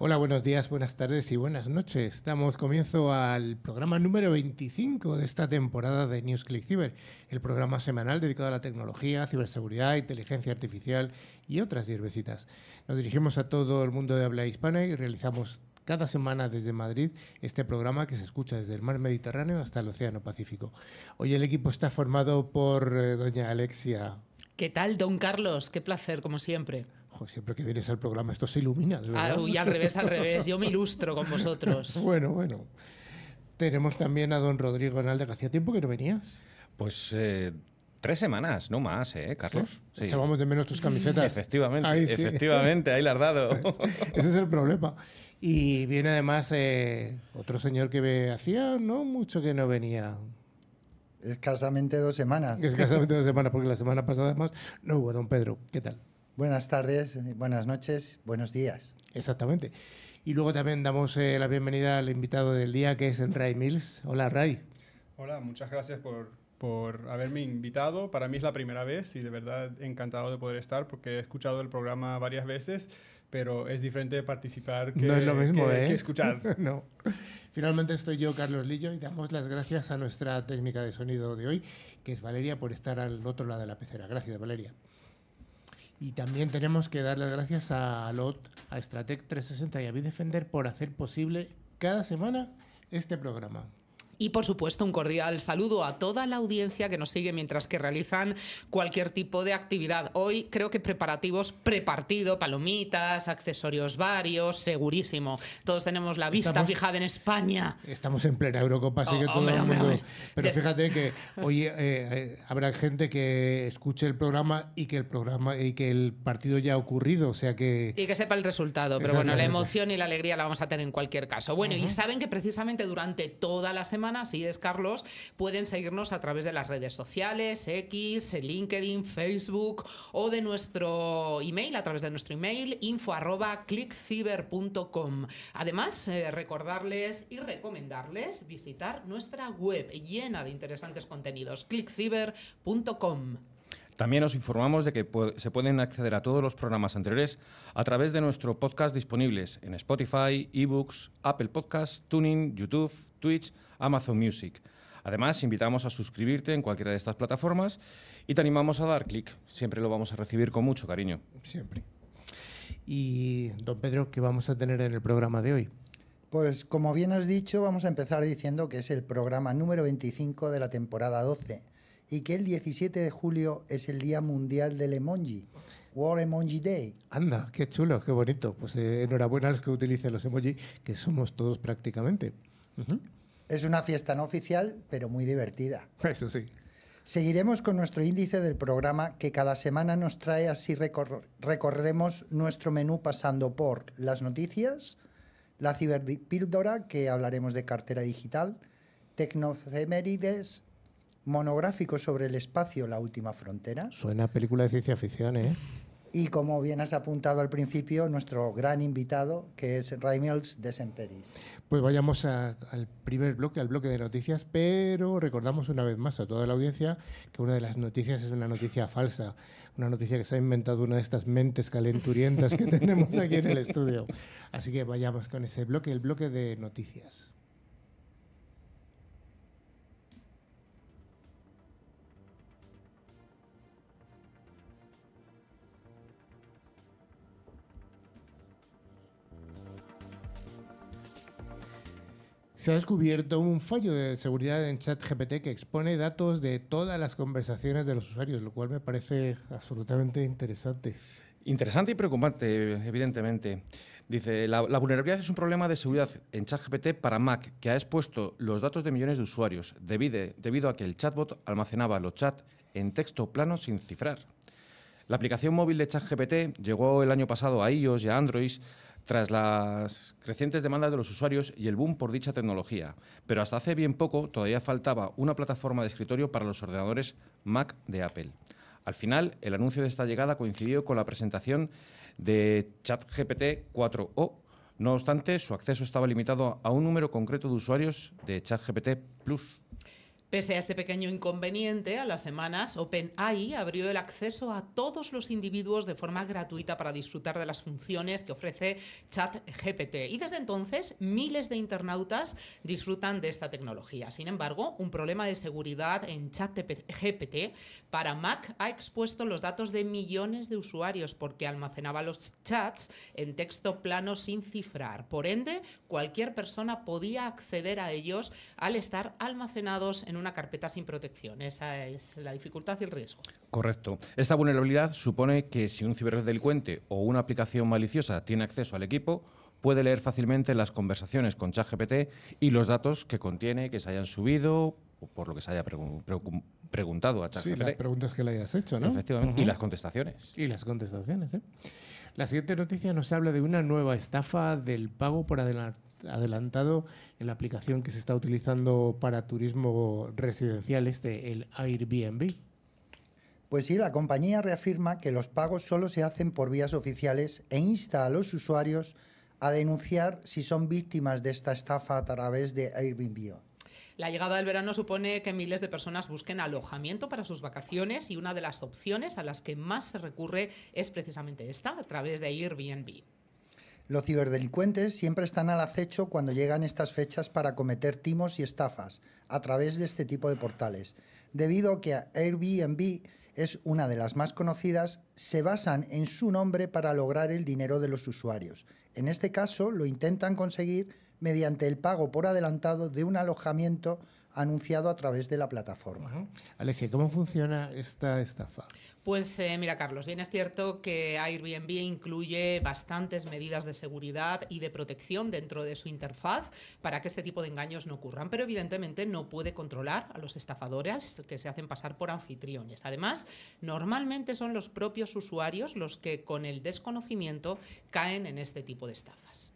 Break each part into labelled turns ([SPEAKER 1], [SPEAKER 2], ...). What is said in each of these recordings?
[SPEAKER 1] Hola, buenos días, buenas tardes y buenas noches. Damos comienzo al programa número 25 de esta temporada de Click Cyber, el programa semanal dedicado a la tecnología, ciberseguridad, inteligencia artificial y otras hierbecitas. Nos dirigimos a todo el mundo de habla hispana y realizamos cada semana desde Madrid este programa que se escucha desde el mar Mediterráneo hasta el Océano Pacífico. Hoy el equipo está formado por eh, doña Alexia.
[SPEAKER 2] ¿Qué tal, don Carlos? Qué placer, como siempre
[SPEAKER 1] siempre que vienes al programa esto se ilumina. Ah, y al revés, al revés. Yo me
[SPEAKER 2] ilustro con vosotros. bueno, bueno.
[SPEAKER 1] Tenemos también a don Rodrigo Enalde, que hacía tiempo que no venías. Pues eh, tres semanas, no más, ¿eh, Carlos? Sí. Echábamos de menos tus camisetas. efectivamente, ahí efectivamente,
[SPEAKER 3] ahí las dado.
[SPEAKER 1] Ese es el problema. Y viene además eh, otro señor que hacía no mucho que no venía. Escasamente dos semanas. Escasamente dos semanas, porque la semana pasada además no hubo don Pedro. ¿Qué tal? Buenas tardes, eh, buenas noches, buenos días. Exactamente. Y luego también damos eh, la bienvenida al invitado del día, que es el Ray Mills. Hola, Ray.
[SPEAKER 3] Hola, muchas gracias por, haberme invitado. Para mí es la primera vez y de verdad encantado de poder estar porque he escuchado el programa varias veces, pero es diferente participar que, no es lo mismo, ¿eh? escuchar.
[SPEAKER 1] no. Finalmente estoy yo, Carlos Lillo, y damos las gracias a nuestra técnica de sonido de hoy, que es Valeria, por estar al otro lado de la pecera. Gracias, Valeria. Y también tenemos que dar las gracias a Lot, a Stratec 360 y a Defender por hacer posible cada semana este programa.
[SPEAKER 2] Y por supuesto, un cordial saludo a toda la audiencia que nos sigue mientras que realizan cualquier tipo de actividad. Hoy creo que preparativos prepartido, palomitas, accesorios varios, segurísimo. Todos tenemos la vista fijada en España.
[SPEAKER 1] Estamos en plena Eurocopa, así que oh, todo el mundo. Pero fíjate que hoy eh, eh, habrá gente que escuche el programa y que el programa y que el partido ya ha ocurrido. O sea que.
[SPEAKER 2] Y que sepa el resultado. Pero bueno, la emoción y la alegría la vamos a tener en cualquier caso. Bueno, y saben que precisamente durante toda la semana así es Carlos, pueden seguirnos a través de las redes sociales, X, LinkedIn, Facebook o de nuestro email, a través de nuestro email, info arroba Además, eh, recordarles y recomendarles visitar nuestra web llena de interesantes contenidos, clickciber.com.
[SPEAKER 4] También os informamos de que se pueden acceder a todos los programas anteriores a través de nuestro podcast disponibles en Spotify, eBooks, Apple Podcasts, Tuning, YouTube, Twitch, Amazon Music. Además, invitamos a suscribirte en cualquiera de estas plataformas y te animamos a dar clic. Siempre lo vamos a recibir con mucho cariño.
[SPEAKER 1] Siempre. Y, don Pedro, ¿qué vamos a tener en el programa de hoy?
[SPEAKER 5] Pues como bien has dicho, vamos a empezar diciendo que es el programa número 25 de la temporada 12 y que el 17 de julio es el Día Mundial del Emoji, World Emoji Day.
[SPEAKER 1] Anda, qué chulo, qué bonito. Pues eh, enhorabuena a los que utilicen los emojis, que somos todos prácticamente.
[SPEAKER 5] Es una fiesta no oficial, pero muy divertida. Eso sí. Seguiremos con nuestro índice del programa que cada semana nos trae así recorremos recorreremos nuestro menú pasando por las noticias, la ciberpíldora, que hablaremos de cartera digital, tecnofemérides, monográfico sobre el espacio La Última Frontera.
[SPEAKER 1] Suena a película de ciencia ficción, ¿eh?
[SPEAKER 5] Y como bien has apuntado al principio, nuestro gran invitado, que es Raimiels de Semperis.
[SPEAKER 1] Pues vayamos al primer bloque, al bloque de noticias, pero recordamos una vez más a toda la audiencia que una de las noticias es una noticia falsa, una noticia que se ha inventado una de estas mentes calenturientas que tenemos aquí en el estudio. Así que vayamos con ese bloque, el bloque de noticias. Se ha descubierto un fallo de seguridad en ChatGPT que expone datos de todas las conversaciones de los usuarios, lo cual me parece absolutamente interesante.
[SPEAKER 4] Interesante y preocupante, evidentemente. Dice, la, vulnerabilidad es un problema de seguridad en ChatGPT para Mac, que ha expuesto los datos de millones de usuarios, debido, debido a que el chatbot almacenaba los chats en texto plano sin cifrar. La aplicación móvil de ChatGPT llegó el año pasado a iOS y a Android tras las crecientes demandas de los usuarios y el boom por dicha tecnología, pero hasta hace bien poco todavía faltaba una plataforma de escritorio para los ordenadores Mac de Apple. Al final, el anuncio de esta llegada coincidió con la presentación de ChatGPT 4o. No obstante, su acceso estaba limitado a un número concreto de usuarios de ChatGPT Plus.
[SPEAKER 2] Pese a este pequeño inconveniente, a las semanas, OpenAI abrió el acceso a todos los individuos de forma gratuita para disfrutar de las funciones que ofrece ChatGPT. Y desde entonces, miles de internautas disfrutan de esta tecnología. Sin embargo, un problema de seguridad en ChatGPT para Mac ha expuesto los datos de millones de usuarios porque almacenaba los chats en texto plano sin cifrar. Por ende, cualquier persona podía acceder a ellos al estar almacenados en una una carpeta sin protección. Esa es la dificultad y el riesgo.
[SPEAKER 4] Correcto. Esta vulnerabilidad supone que si un ciberdelincuente o una aplicación maliciosa tiene acceso al equipo, puede leer fácilmente las conversaciones con ChatGPT y los datos que contiene, que se hayan subido o por lo que se haya preguntado a ChatGPT. Sí, las
[SPEAKER 1] preguntas que le hayas hecho, ¿no? Efectivamente. Y las contestaciones. Y las contestaciones, ¿eh? La siguiente noticia nos habla de una nueva estafa del pago por adelantado adelantado en la aplicación que se está utilizando para turismo residencial, este, el Airbnb.
[SPEAKER 5] Pues sí, la compañía reafirma que los pagos solo se hacen por vías oficiales e insta a los usuarios a denunciar si son víctimas de esta estafa a través de Airbnb.
[SPEAKER 2] La llegada del verano supone que miles de personas busquen alojamiento para sus vacaciones y una de las opciones a las que más se recurre es precisamente esta, a través de Airbnb.
[SPEAKER 5] Los ciberdelincuentes siempre están al acecho cuando llegan estas fechas para cometer timos y estafas a través de este tipo de portales. Debido a que Airbnb es una de las más conocidas, se basan en su nombre para lograr el dinero de los usuarios. En este caso, lo intentan conseguir mediante el pago por adelantado de un alojamiento anunciado a través de la plataforma.
[SPEAKER 1] Uh ¿cómo funciona esta estafa?
[SPEAKER 2] Pues eh, mira, Carlos, bien es cierto que Airbnb incluye bastantes medidas de seguridad y de protección dentro de su interfaz para que este tipo de engaños no ocurran, pero evidentemente no puede controlar a los estafadores que se hacen pasar por anfitriones. Además, normalmente son los propios usuarios los que con el desconocimiento caen en este tipo de estafas.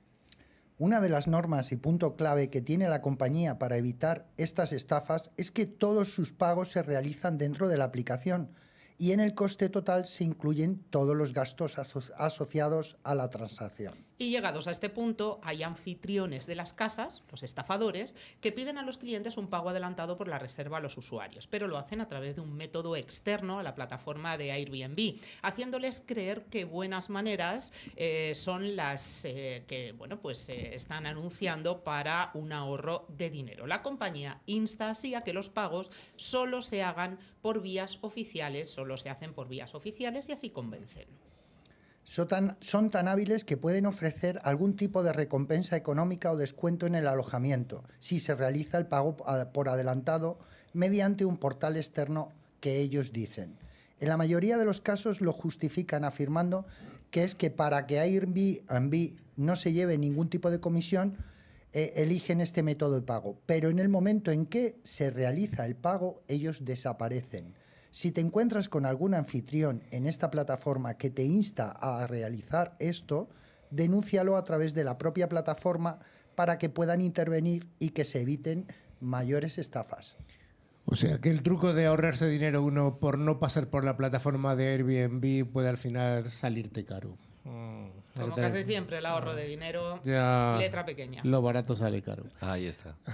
[SPEAKER 5] Una de las normas y punto clave que tiene la compañía para evitar estas estafas es que todos sus pagos se realizan dentro de la aplicación y en el coste total se incluyen todos los gastos asociados a la transacción.
[SPEAKER 2] Y llegados a este punto, hay anfitriones de las casas, los estafadores, que piden a los clientes un pago adelantado por la reserva a los usuarios, pero lo hacen a través de un método externo a la plataforma de Airbnb, haciéndoles creer que buenas maneras eh, son las eh, que bueno, pues, eh, están anunciando para un ahorro de dinero. La compañía insta así a que los pagos solo se hagan por vías oficiales, solo se hacen por vías oficiales y así convencen.
[SPEAKER 5] Son tan, hábiles que pueden ofrecer algún tipo de recompensa económica o descuento en el alojamiento si se realiza el pago por adelantado mediante un portal externo que ellos dicen. En la mayoría de los casos lo justifican afirmando que es que para que Airbnb no se lleve ningún tipo de comisión, eh, eligen este método de pago. Pero en el momento en que se realiza el pago, ellos desaparecen. Si te encuentras con algún anfitrión en esta plataforma que te insta a realizar esto, denúncialo a través de la propia plataforma para que puedan intervenir y que se eviten
[SPEAKER 1] mayores estafas. O sea, que el truco de ahorrarse dinero uno por no pasar por la plataforma de Airbnb puede al final salirte caro.
[SPEAKER 2] Mm. Como siempre el ahorro de dinero, letra pequeña. Lo
[SPEAKER 1] barato sale caro. Ahí está.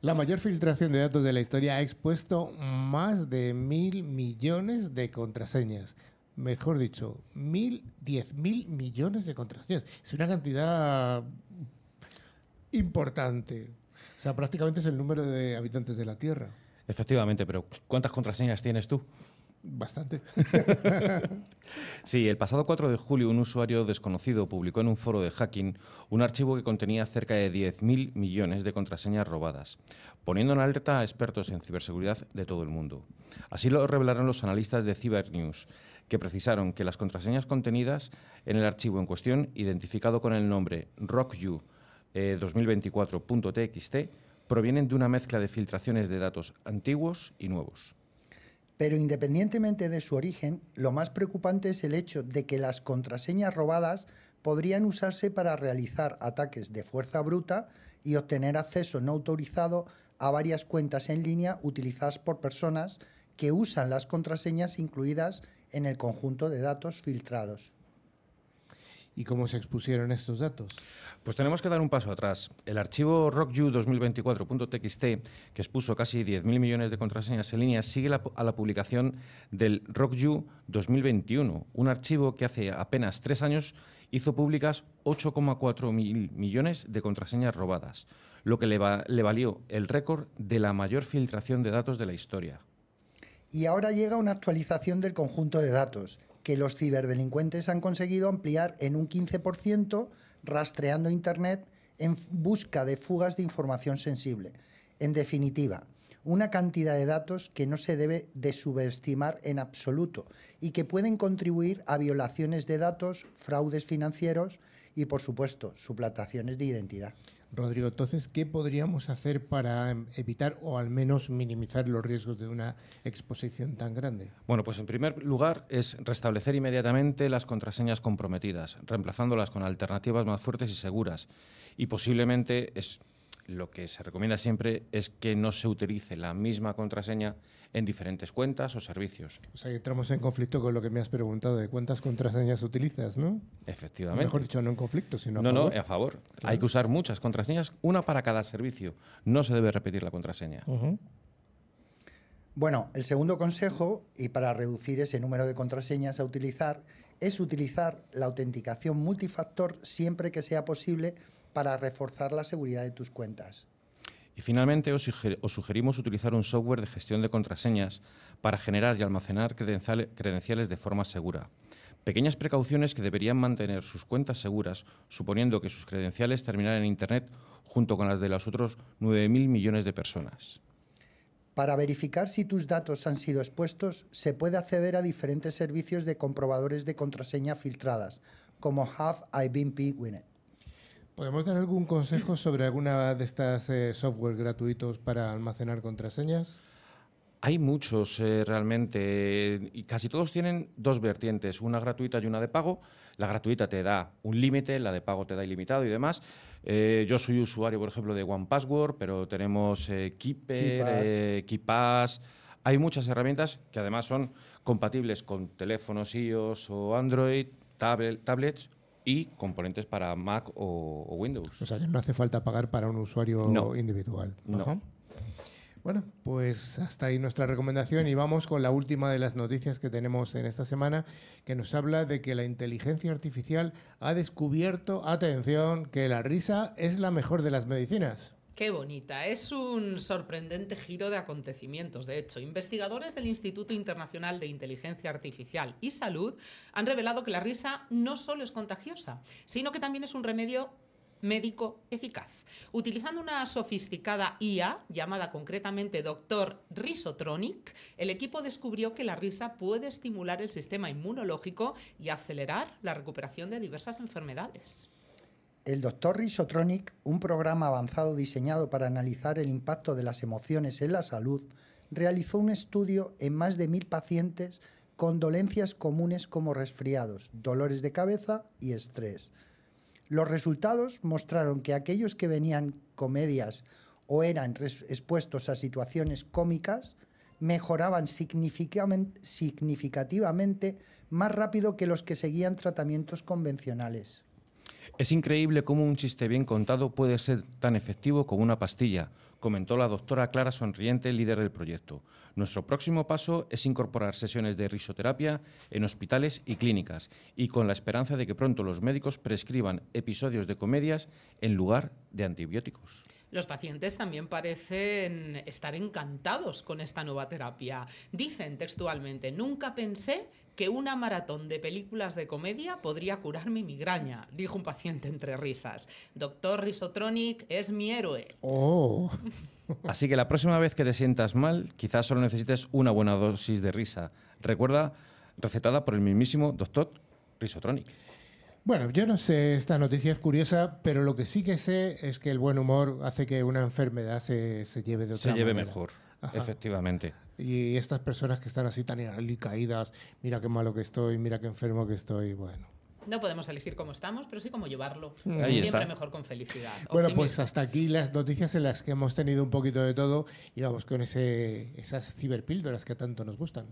[SPEAKER 1] La mayor filtración de datos de la historia ha expuesto más de mil millones de contraseñas. Mejor dicho, mil, diez mil millones de contraseñas. Es una cantidad importante. O sea, prácticamente es el número de habitantes de la Tierra.
[SPEAKER 4] Efectivamente, pero ¿cuántas contraseñas tienes tú?
[SPEAKER 1] Bastante.
[SPEAKER 4] sí, el pasado 4 de julio un usuario desconocido publicó en un foro de hacking un archivo que contenía cerca de 10.000 millones de contraseñas robadas, poniendo en alerta a expertos en ciberseguridad de todo el mundo. Así lo revelaron los analistas de Cybernews, que precisaron que las contraseñas contenidas en el archivo en cuestión, identificado con el nombre rockyou 2024.txt, eh, provienen de una mezcla de filtraciones de datos antiguos y nuevos.
[SPEAKER 5] Pero independientemente de su origen, lo más preocupante es el hecho de que las contraseñas robadas podrían usarse para realizar ataques de fuerza bruta y obtener acceso no autorizado a varias cuentas en línea utilizadas por personas que usan las contraseñas incluidas en el conjunto de datos filtrados
[SPEAKER 1] y cómo se expusieron estos datos?
[SPEAKER 4] Pues tenemos que dar un paso atrás. El archivo rockyou 2024txt que expuso casi 10.000 millones de contraseñas en línea, sigue a la publicación del rockyou 2021, un archivo que hace apenas tres años hizo públicas 8,4 mil millones de contraseñas robadas, lo que le valió el récord de la mayor filtración de datos de la historia.
[SPEAKER 5] Y ahora llega una actualización del conjunto de datos que los ciberdelincuentes han conseguido ampliar en un 15% rastreando Internet en busca de fugas de información sensible. En definitiva, una cantidad de datos que no se debe de subestimar en absoluto y que pueden contribuir a violaciones de datos, fraudes financieros y, por supuesto, suplantaciones de identidad.
[SPEAKER 1] Rodrigo, entonces, ¿qué podríamos hacer para evitar o al menos minimizar los riesgos de una exposición tan grande?
[SPEAKER 4] Bueno, pues en primer lugar es restablecer inmediatamente las contraseñas comprometidas, reemplazándolas con alternativas más fuertes y seguras. Y posiblemente es lo que se recomienda siempre es que no se utilice la misma contraseña en diferentes cuentas o servicios.
[SPEAKER 1] O sea, entramos en conflicto con lo que me has preguntado de cuántas contraseñas utilizas, ¿no? Efectivamente. Mejor dicho, no en conflicto, sino a favor. No, no, a
[SPEAKER 4] favor. Hay que usar muchas contraseñas, una para cada servicio. No se debe repetir la contraseña.
[SPEAKER 5] Bueno, el segundo consejo, y para reducir ese número de contraseñas a utilizar, es utilizar la autenticación multifactor siempre que sea posible para reforzar la seguridad de tus cuentas.
[SPEAKER 4] Y finalmente os, sugerimos utilizar un software de gestión de contraseñas para generar y almacenar credenciales de forma segura. Pequeñas precauciones que deberían mantener sus cuentas seguras, suponiendo que sus credenciales terminaran en Internet junto con las de los otros 9.000 millones de personas.
[SPEAKER 5] Para verificar si tus datos han sido expuestos, se puede acceder a diferentes servicios de comprobadores de contraseña filtradas, como Have I Been
[SPEAKER 1] Pwned. ¿Podemos dar algún consejo sobre alguna de estas eh, software gratuitos para almacenar contraseñas?
[SPEAKER 4] Hay muchos eh, realmente y casi todos tienen dos vertientes, una gratuita y una de pago. La gratuita te da un límite, la de pago te da ilimitado y demás. Eh, yo soy usuario, por ejemplo, de One Password, pero tenemos Keeper, KeePass. Hay muchas herramientas que además son compatibles con teléfonos iOS o Android, tablet, tablets y componentes para Mac o, Windows. O sea, que no hace
[SPEAKER 1] falta pagar para un usuario individual. No. Bueno, pues hasta ahí nuestra recomendación y vamos con la última de las noticias que tenemos en esta semana, que nos habla de que la inteligencia artificial ha descubierto, atención, que la risa es la mejor de las medicinas.
[SPEAKER 2] Qué bonita. Es un sorprendente giro de acontecimientos. De hecho, investigadores del Instituto Internacional de Inteligencia Artificial y Salud han revelado que la risa no solo es contagiosa, sino que también es un remedio médico eficaz. Utilizando una sofisticada IA, llamada concretamente Dr. Risotronic, el equipo descubrió que la risa puede estimular el sistema inmunológico y acelerar la recuperación de diversas enfermedades
[SPEAKER 5] el Dr. Risotronic, un programa avanzado diseñado para analizar el impacto de las emociones en la salud, realizó un estudio en más de mil pacientes con dolencias comunes como resfriados, dolores de cabeza y estrés. Los resultados mostraron que aquellos que venían comedias o eran expuestos a situaciones cómicas mejoraban significativamente más rápido que los que seguían tratamientos convencionales.
[SPEAKER 4] Es increíble cómo un chiste bien contado puede ser tan efectivo como una pastilla, comentó la doctora Clara Sonriente, líder del proyecto. Nuestro próximo paso es incorporar sesiones de risoterapia en hospitales y clínicas, y con la esperanza de que pronto los médicos prescriban episodios de comedias en lugar de antibióticos.
[SPEAKER 2] Los pacientes también parecen estar encantados con esta nueva terapia. Dicen textualmente, nunca pensé que una maratón de películas de comedia podría curar mi migraña, dijo un paciente entre risas. Doctor Risotronic es mi héroe.
[SPEAKER 1] Oh.
[SPEAKER 4] Así que la próxima vez que te sientas mal, quizás solo necesites una buena dosis de risa. Recuerda, recetada por el mismísimo doctor Risotronic.
[SPEAKER 1] Bueno, yo no sé, esta noticia es curiosa, pero lo que sí que sé es que el buen humor hace que una enfermedad se, lleve de otra Se lleve mejor, efectivamente. Y estas personas que están así tan caídas, mira qué malo que estoy, mira qué enfermo que estoy, bueno.
[SPEAKER 2] No podemos elegir cómo estamos, pero sí cómo llevarlo. Mm. Siempre mejor con felicidad. Bueno, pues
[SPEAKER 1] hasta aquí las noticias en las que hemos tenido un poquito de todo y vamos con ese, esas ciberpíldoras que tanto nos gustan.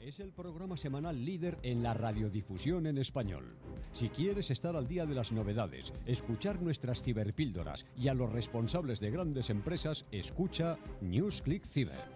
[SPEAKER 4] Es el programa semanal líder en la radiodifusión en español. Si quieres estar al día de las novedades, escuchar nuestras ciberpíldoras y a los responsables de grandes empresas, escucha NewsClick Ciber.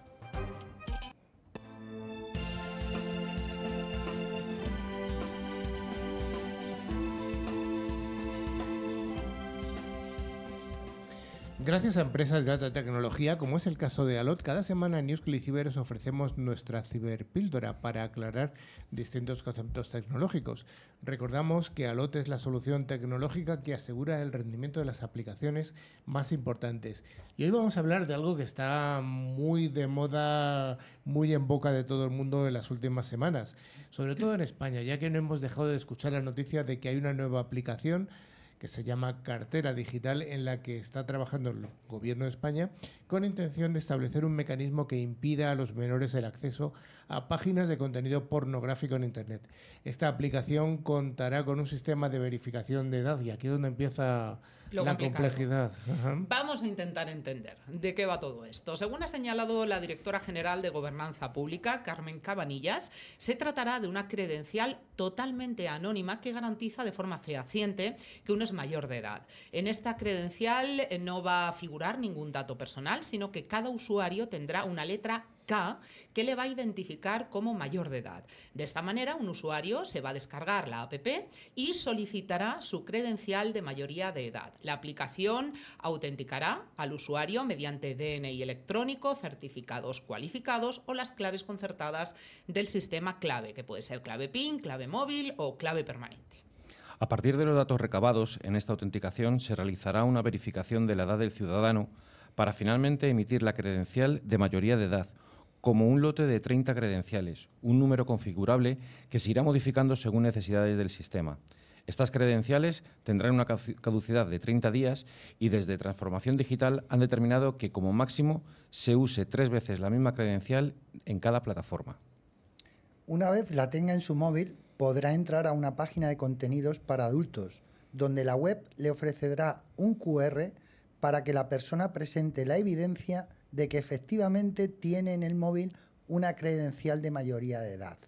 [SPEAKER 1] Gracias a empresas de alta tecnología, como es el caso de Alot, cada semana en y Ciber ofrecemos nuestra ciberpíldora para aclarar distintos conceptos tecnológicos. Recordamos que Alot es la solución tecnológica que asegura el rendimiento de las aplicaciones más importantes. Y hoy vamos a hablar de algo que está muy de moda, muy en boca de todo el mundo en las últimas semanas, sobre todo en España, ya que no hemos dejado de escuchar la noticia de que hay una nueva aplicación que se llama Cartera Digital, en la que está trabajando el Gobierno de España con intención de establecer un mecanismo que impida a los menores el acceso a páginas de contenido pornográfico en Internet. Esta aplicación contará con un sistema de verificación de edad y aquí es donde empieza la complejidad.
[SPEAKER 2] Vamos a intentar entender de qué va todo esto. Según ha señalado la directora general de Gobernanza Pública, Carmen Cabanillas, se tratará de una credencial totalmente anónima que garantiza de forma fehaciente que unos mayor de edad. En esta credencial eh, no va a figurar ningún dato personal, sino que cada usuario tendrá una letra K que le va a identificar como mayor de edad. De esta manera, un usuario se va a descargar la APP y solicitará su credencial de mayoría de edad. La aplicación autenticará al usuario mediante DNI electrónico, certificados cualificados o las claves concertadas del sistema clave, que puede ser clave PIN, clave móvil o clave permanente.
[SPEAKER 4] A partir de los datos recabados en esta autenticación se realizará una verificación de la edad del ciudadano para finalmente emitir la credencial de mayoría de edad, como un lote de 30 credenciales, un número configurable que se irá modificando según necesidades del sistema. Estas credenciales tendrán una caducidad de 30 días y desde Transformación Digital han determinado que como máximo se use tres veces la misma credencial en cada plataforma.
[SPEAKER 5] Una vez la tenga en su móvil, podrá entrar a una página de contenidos para adultos, donde la web le ofrecerá un QR para que la persona presente la evidencia de que efectivamente tiene en el móvil una credencial de mayoría de edad.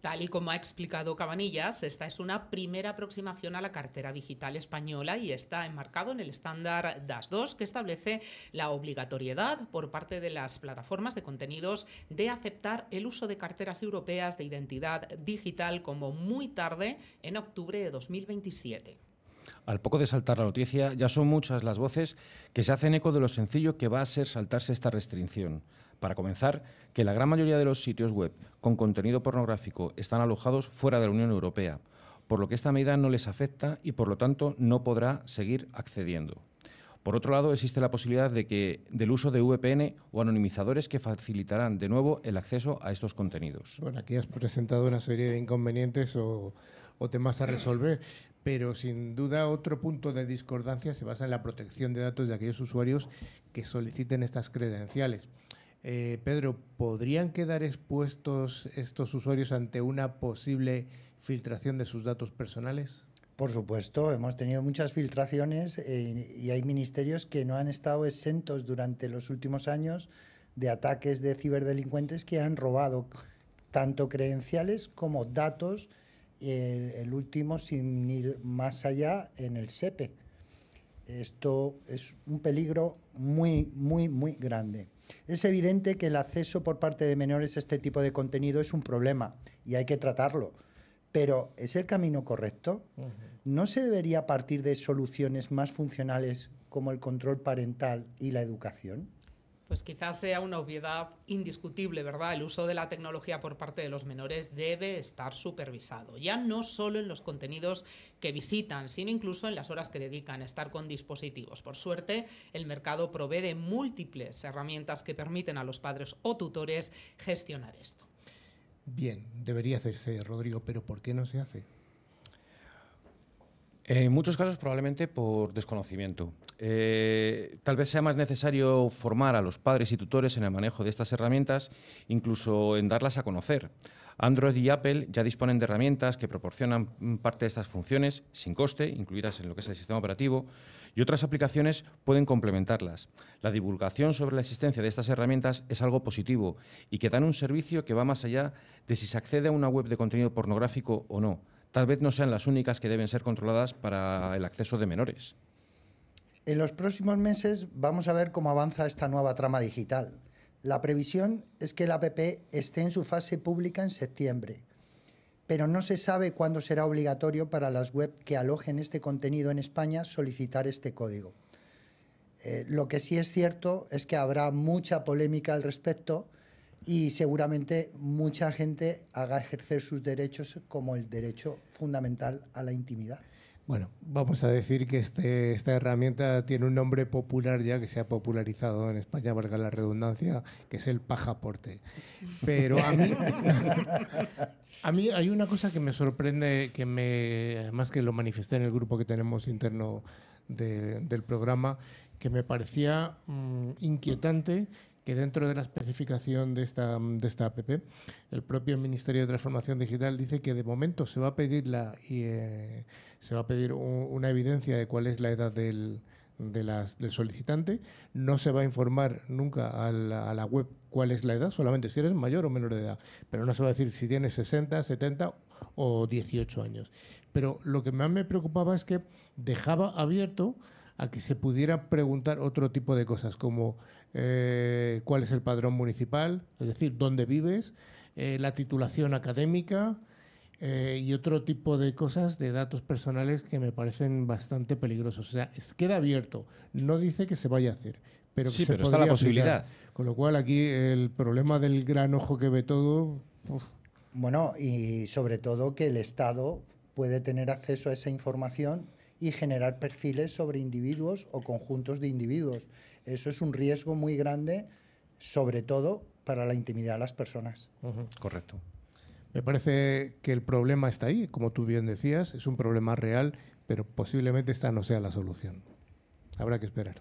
[SPEAKER 2] Tal y como ha explicado Cabanillas, esta es una primera aproximación a la cartera digital española y está enmarcado en el estándar DAS 2 que establece la obligatoriedad por parte de las plataformas de contenidos de aceptar el uso de carteras europeas de identidad digital como muy tarde en octubre de 2027.
[SPEAKER 4] Al poco de saltar la noticia, ya son muchas las voces que se hacen eco de lo sencillo que va a ser saltarse esta restricción. Para comenzar, que la gran mayoría de los sitios web con contenido pornográfico están alojados fuera de la Unión Europea, por lo que esta medida no les afecta y por lo tanto no podrá seguir accediendo. Por otro lado, existe la posibilidad de que, del uso de VPN o anonimizadores que facilitarán de nuevo el acceso a estos contenidos.
[SPEAKER 1] Bueno, aquí has presentado una serie de inconvenientes o, o temas a resolver, pero sin duda otro punto de discordancia se basa en la protección de datos de aquellos usuarios que soliciten estas credenciales. Eh, Pedro, ¿podrían quedar expuestos estos usuarios ante una posible filtración de sus datos personales? Por supuesto,
[SPEAKER 5] hemos tenido muchas filtraciones eh, y hay ministerios que no han estado exentos durante los últimos años de ataques de ciberdelincuentes que han robado tanto credenciales como datos, eh, el último sin ir más allá en el SEPE. Esto es un peligro muy, muy, muy grande. Es evidente que el acceso por parte de menores a este tipo de contenido es un problema y hay que tratarlo. Pero ¿es el camino correcto? ¿No se debería partir de soluciones más funcionales como el control parental y la educación?
[SPEAKER 2] pues quizás sea una obviedad indiscutible, ¿verdad? El uso de la tecnología por parte de los menores debe estar supervisado, ya no solo en los contenidos que visitan, sino incluso en las horas que dedican a estar con dispositivos. Por suerte, el mercado provee de múltiples herramientas que permiten a los padres o tutores gestionar esto.
[SPEAKER 1] Bien, debería hacerse, Rodrigo, pero ¿por qué no se hace? En
[SPEAKER 4] muchos casos probablemente por desconocimiento. Eh,
[SPEAKER 1] tal vez sea más necesario
[SPEAKER 4] formar a los padres y tutores en el manejo de estas herramientas, incluso en darlas a conocer. Android y Apple ya disponen de herramientas que proporcionan parte de estas funciones sin coste, incluidas en lo que es el sistema operativo, y otras aplicaciones pueden complementarlas. La divulgación sobre la existencia de estas herramientas es algo positivo y que dan un servicio que va más allá de si se accede a una web de contenido pornográfico o no tal vez no sean las únicas que deben ser controladas para el acceso de menores.
[SPEAKER 5] En los próximos meses vamos a ver cómo avanza esta nueva trama digital. La previsión es que la app esté en su fase pública en septiembre, pero no se sabe cuándo será obligatorio para las web que alojen este contenido en España solicitar este código. Eh, lo que sí es cierto es que habrá mucha polémica al respecto y seguramente mucha gente haga ejercer sus derechos como el derecho fundamental a la intimidad.
[SPEAKER 1] Bueno, vamos a decir que este, esta herramienta tiene un nombre popular ya que se ha popularizado en España, valga la redundancia, que es el pajaporte. Pero a mí, hay una cosa que me sorprende, que me, además que lo manifesté en el grupo que tenemos interno del programa, que me parecía mm, inquietante que dentro de la especificación de esta, de esta APP, el propio Ministerio de Transformación Digital dice que de momento se va a pedir, eh, se va a pedir una evidencia de cuál es la edad del, de del solicitante. No se va a informar nunca a la, web cuál es la edad, solamente si eres mayor o menor de edad. Pero no se va a decir si tienes 60, 70 o 18 años. Pero lo que más me preocupaba es que dejaba abierto a que se pudiera preguntar otro tipo de cosas, como eh, cuál es el padrón municipal, es decir, dónde vives, eh, la titulación académica eh, y otro tipo de cosas de datos personales que me parecen bastante peligrosos. O sea, queda abierto, no dice que se vaya a hacer, pero sí, pero está la posibilidad. Con lo cual aquí el problema del gran ojo que ve todo.
[SPEAKER 5] Bueno, y sobre todo que el Estado puede tener acceso a esa información y generar perfiles sobre individuos o conjuntos de individuos. Eso es un riesgo muy grande, sobre todo para la intimidad de las personas.
[SPEAKER 4] Correcto.
[SPEAKER 1] Me parece que el problema está ahí, como tú bien decías, es un problema real, pero posiblemente esta no sea la solución. Habrá que esperar.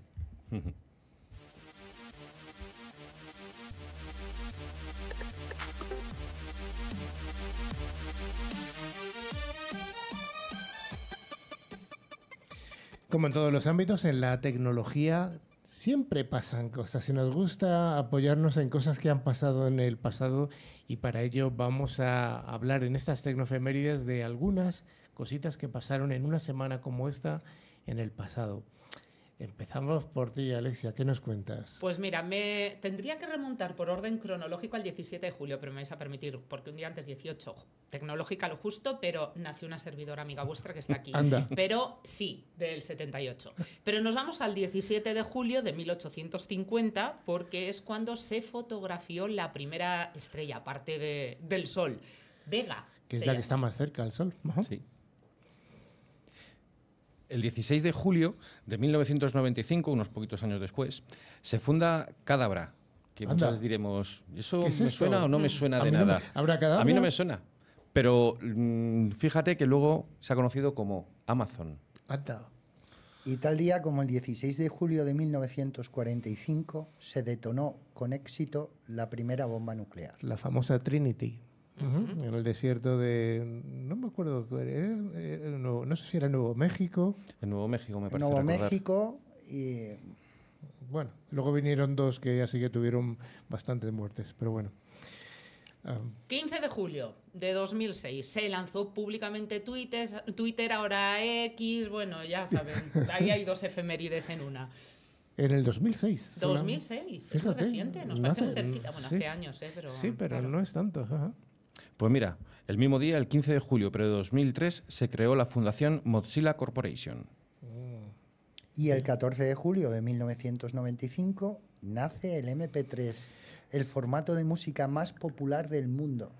[SPEAKER 1] Como en todos los ámbitos, en la tecnología siempre pasan cosas y nos gusta apoyarnos en cosas que han pasado en el pasado y para ello vamos a hablar en estas tecnofemérides de algunas cositas que pasaron en una semana como esta en el pasado. Empezamos por ti, Alexia. ¿Qué nos cuentas?
[SPEAKER 2] Pues mira, me tendría que remontar por orden cronológico al 17 de julio, pero me vais a permitir, porque un día antes 18, tecnológica lo justo, pero nació una servidora amiga vuestra que está aquí. Anda. Pero sí, del 78. Pero nos vamos al 17 de julio de 1850, porque es cuando se fotografió la primera estrella, aparte de, del Sol, Vega. Que es la que está
[SPEAKER 1] más cerca al Sol. Sí.
[SPEAKER 4] El 16 de julio de 1995, unos poquitos años después, se funda Cadabra, que muchas diremos, ¿eso me suena o no me suena de nada?
[SPEAKER 1] ¿Habrá A mí no me
[SPEAKER 4] suena, pero mm, fíjate que luego se ha conocido como Amazon.
[SPEAKER 5] Y tal día como el 16 de julio de 1945 se detonó con éxito la primera bomba nuclear.
[SPEAKER 1] La famosa Trinity en el desierto de. No me acuerdo, no, sé si era Nuevo México. En Nuevo México, me
[SPEAKER 5] parece. Nuevo México y.
[SPEAKER 1] Bueno, luego vinieron dos que ya sí que tuvieron bastantes muertes, pero bueno.
[SPEAKER 2] 15 ah. de julio de 2006 se lanzó públicamente Twitter, Twitter ahora X, bueno, ya saben, ahí hay dos efemérides en una.
[SPEAKER 1] En el 2006. 2006, es reciente, nos parece muy cerquita, bueno, hace años, ¿eh? Sí, pero no es tanto. Pues
[SPEAKER 4] mira, el mismo día, el 15 de julio, pero de 2003, se creó la Fundación Mozilla Corporation.
[SPEAKER 5] Mm. Y el 14 de julio de 1995 nace el MP3, el formato de música más popular del mundo.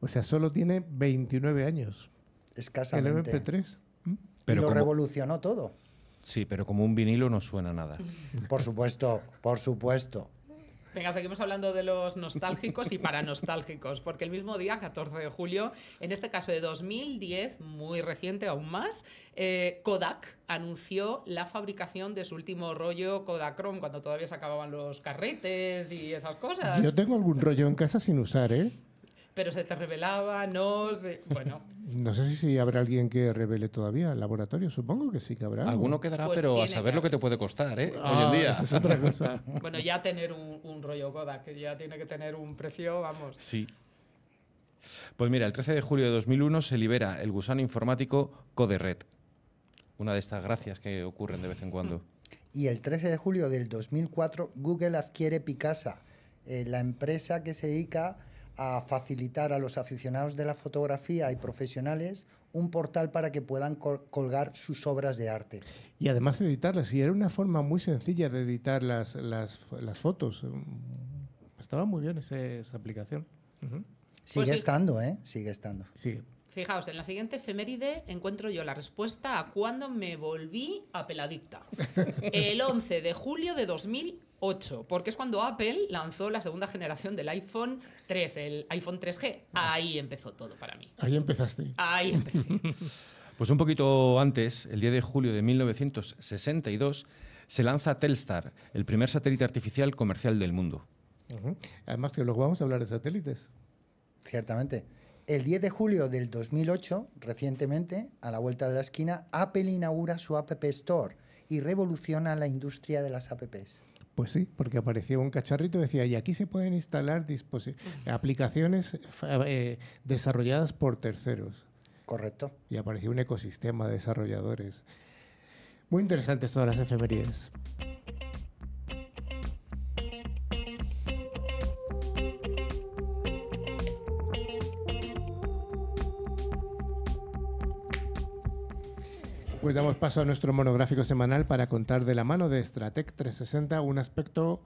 [SPEAKER 1] O sea, solo tiene 29 años. Escasamente. El MP3. ¿Mm? Pero lo
[SPEAKER 5] revolucionó todo.
[SPEAKER 4] Sí, pero como un vinilo no suena nada. Por supuesto, por supuesto.
[SPEAKER 2] Venga, seguimos hablando de los nostálgicos y paranostálgicos, porque el mismo día, 14 de julio, en este caso de 2010, muy reciente aún más, eh, Kodak anunció la fabricación de su último rollo Kodachrome, cuando todavía se acababan los carretes y esas cosas. Yo
[SPEAKER 1] tengo algún rollo en casa sin usar, ¿eh?
[SPEAKER 2] pero se te revelaba, no, bueno.
[SPEAKER 1] No sé si habrá alguien que revele todavía el laboratorio, supongo que sí que habrá. Alguno quedará, pues pero a saber
[SPEAKER 2] lo
[SPEAKER 4] que te puede costar, ¿eh?
[SPEAKER 2] Ah, Hoy en día. es otra cosa. bueno, ya tener un, rollo Kodak, que ya tiene que tener un precio, vamos.
[SPEAKER 4] Sí. Pues mira, el 13 de julio de 2001 se libera el gusano informático Codered, una de estas gracias que ocurren de vez en cuando.
[SPEAKER 5] Y el 13 de julio del 2004 Google adquiere Picasa, eh, la empresa que se dedica a facilitar a los aficionados de la fotografía y profesionales un portal para que puedan colgar sus obras de
[SPEAKER 1] arte. Y además editarlas, y era una forma muy sencilla de editar las, las, fotos. Estaba muy bien esa aplicación. Sigue pues estando, ¿eh? Sigue estando.
[SPEAKER 2] Fijaos, en la siguiente efeméride encuentro yo la respuesta a cuándo me volví a Peladicta. El 11 de julio de 2000 8, porque es cuando Apple lanzó la segunda generación del iPhone 3, el iPhone 3G. Ah. Ahí empezó todo para mí. Ahí empezaste. Ahí empecé.
[SPEAKER 4] pues un poquito antes, el 10 de julio de 1962, se lanza Telstar, el primer satélite artificial comercial del mundo.
[SPEAKER 1] Además que luego vamos a hablar de satélites. Ciertamente.
[SPEAKER 5] El 10 de julio del 2008, recientemente, a la vuelta de la esquina, Apple inaugura su App Store y revoluciona la industria de las apps.
[SPEAKER 1] Pues sí, porque apareció un cacharrito y decía, y aquí se pueden instalar aplicaciones eh, desarrolladas por terceros. Correcto. Y apareció un ecosistema de desarrolladores. Muy interesantes todas las efemerías. pues damos paso a nuestro monográfico semanal para contar de la mano de Stratec 360 un aspecto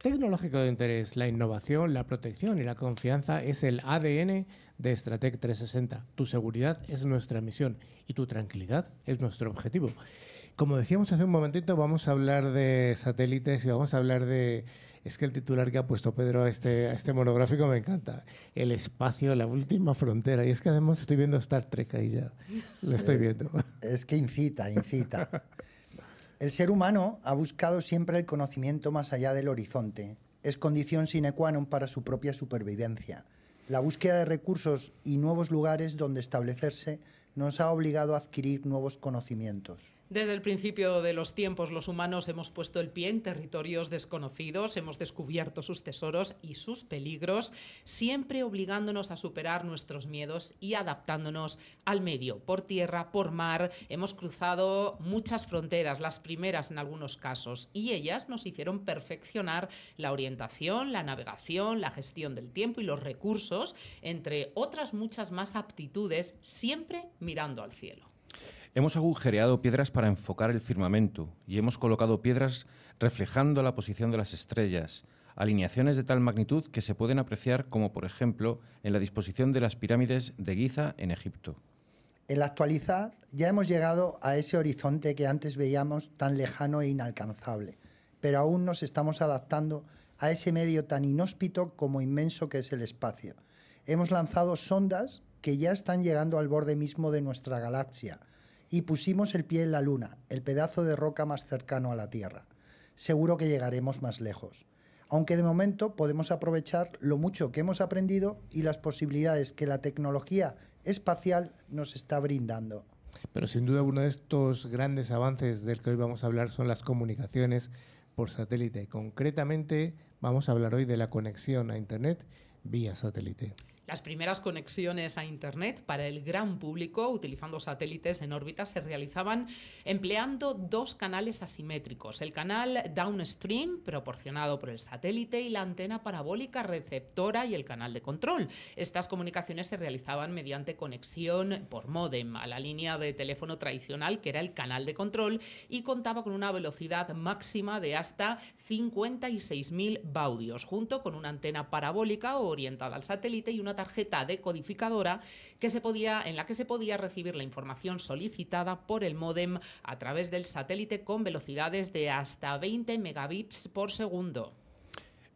[SPEAKER 1] tecnológico de interés. La innovación, la protección y la confianza es el ADN de Stratec 360. Tu seguridad es nuestra misión y tu tranquilidad es nuestro objetivo. Como decíamos hace un momentito, vamos a hablar de satélites y vamos a hablar de... Es que el titular que ha puesto Pedro a este, este monográfico me encanta. El espacio, la última frontera. Y es que además estoy viendo Star Trek ahí ya. Lo estoy viendo.
[SPEAKER 5] es que incita, incita. El ser humano ha buscado siempre el conocimiento más allá del horizonte. Es condición sine qua non para su propia supervivencia. La búsqueda de recursos y nuevos lugares donde establecerse nos ha obligado a adquirir nuevos conocimientos.
[SPEAKER 2] Desde el principio de los tiempos los humanos hemos puesto el pie en territorios desconocidos, hemos descubierto sus tesoros y sus peligros, siempre obligándonos a superar nuestros miedos y adaptándonos al medio, por tierra, por mar. Hemos cruzado muchas fronteras, las primeras en algunos casos, y ellas nos hicieron perfeccionar la orientación, la navegación, la gestión del tiempo y los recursos, entre otras muchas más aptitudes, siempre mirando al cielo.
[SPEAKER 4] Hemos agujereado piedras para enfocar el firmamento y hemos colocado piedras reflejando la posición de las estrellas, alineaciones de tal magnitud que se pueden apreciar como por ejemplo en la disposición de las pirámides de Giza en Egipto.
[SPEAKER 5] En la actualidad ya hemos llegado a ese horizonte que antes veíamos tan lejano e inalcanzable, pero aún nos estamos adaptando a ese medio tan inhóspito como inmenso que es el espacio. Hemos lanzado sondas que ya están llegando al borde mismo de nuestra galaxia, y pusimos el pie en la luna, el pedazo de roca más cercano a la Tierra. Seguro que llegaremos más lejos. Aunque de momento podemos aprovechar lo mucho que hemos aprendido y las posibilidades que la tecnología espacial nos está brindando.
[SPEAKER 1] Pero sin duda uno de estos grandes avances del que hoy vamos a hablar son las comunicaciones por satélite. Concretamente vamos a hablar hoy de la conexión a Internet vía satélite.
[SPEAKER 2] Las primeras conexiones a Internet para el gran público utilizando satélites en órbita se realizaban empleando dos canales asimétricos, el canal downstream proporcionado por el satélite y la antena parabólica receptora y el canal de control. Estas comunicaciones se realizaban mediante conexión por módem a la línea de teléfono tradicional que era el canal de control y contaba con una velocidad máxima de hasta 56.000 baudios, junto con una antena parabólica orientada al satélite y una tarjeta decodificadora que se podía, en la que se podía recibir la información solicitada por el módem a través del satélite con velocidades de hasta 20 megabits por segundo.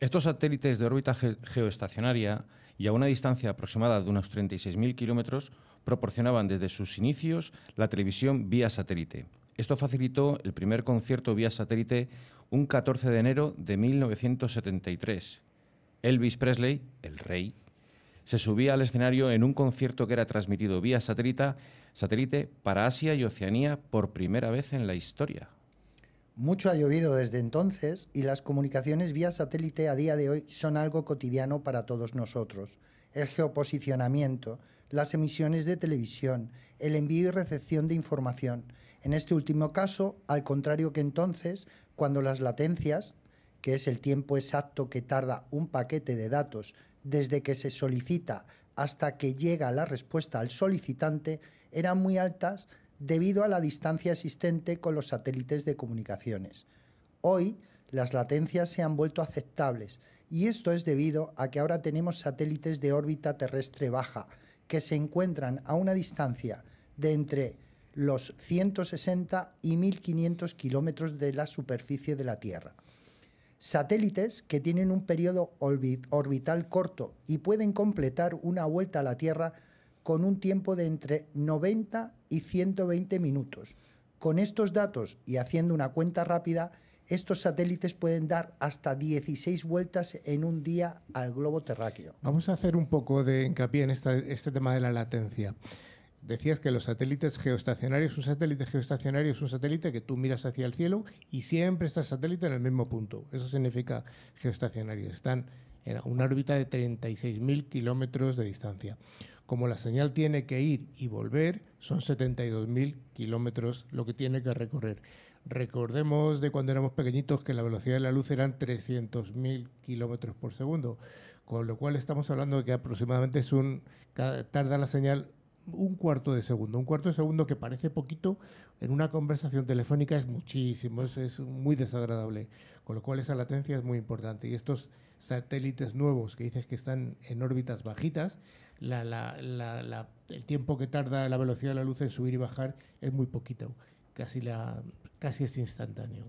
[SPEAKER 4] Estos satélites de órbita geoestacionaria y a una distancia aproximada de unos 36.000 kilómetros proporcionaban desde sus inicios la televisión vía satélite. Esto facilitó el primer concierto vía satélite un 14 de enero de 1973. Elvis Presley, el rey, se subía al escenario en un concierto que era transmitido vía satélite, satélite para Asia y Oceanía por primera vez en la historia.
[SPEAKER 5] Mucho ha llovido desde entonces y las comunicaciones vía satélite a día de hoy son algo cotidiano para todos nosotros. El geoposicionamiento, las emisiones de televisión, el envío y recepción de información, en este último caso, al contrario que entonces, cuando las latencias, que es el tiempo exacto que tarda un paquete de datos desde que se solicita hasta que llega la respuesta al solicitante, eran muy altas debido a la distancia existente con los satélites de comunicaciones. Hoy, las latencias se han vuelto aceptables y esto es debido a que ahora tenemos satélites de órbita terrestre baja que se encuentran a una distancia de entre los 160 y 1500 kilómetros de la superficie de la Tierra. Satélites que tienen un periodo orbital corto y pueden completar una vuelta a la Tierra con un tiempo de entre 90 y 120 minutos. Con estos datos y haciendo una cuenta rápida, estos satélites pueden dar hasta 16 vueltas en un día al globo terráqueo.
[SPEAKER 1] Vamos a hacer un poco de hincapié en este tema de la latencia decías que los satélites geoestacionarios, un satélite geoestacionario es un satélite que tú miras hacia el cielo y siempre está el satélite en el mismo punto. Eso significa geoestacionario. Están en una órbita de 36.000 kilómetros de distancia. Como la señal tiene que ir y volver, son 72.000 kilómetros lo que tiene que recorrer. Recordemos de cuando éramos pequeñitos que la velocidad de la luz eran 300.000 kilómetros por segundo, con lo cual estamos hablando de que aproximadamente es un, tarda la señal un cuarto de segundo. Un cuarto de segundo que parece poquito, en una conversación telefónica es muchísimo, es, muy desagradable. Con lo cual esa latencia es muy importante. Y estos satélites nuevos que dices que están en órbitas bajitas, el tiempo que tarda la velocidad de la luz en subir y bajar es muy poquito. Casi, la, casi es instantáneo